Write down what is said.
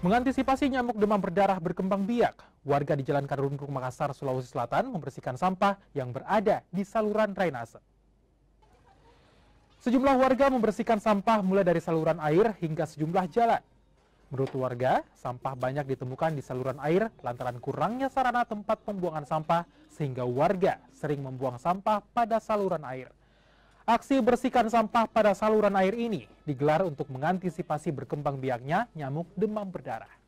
Mengantisipasi nyamuk demam berdarah berkembang biak, warga di Jalan Karundung Makassar, Sulawesi Selatan membersihkan sampah yang berada di saluran drainase. Sejumlah warga membersihkan sampah mulai dari saluran air hingga sejumlah jalan. Menurut warga, sampah banyak ditemukan di saluran air lantaran kurangnya sarana tempat pembuangan sampah sehingga warga sering membuang sampah pada saluran air. Aksi bersihkan sampah pada saluran air ini digelar untuk mengantisipasi berkembang biaknya nyamuk demam berdarah.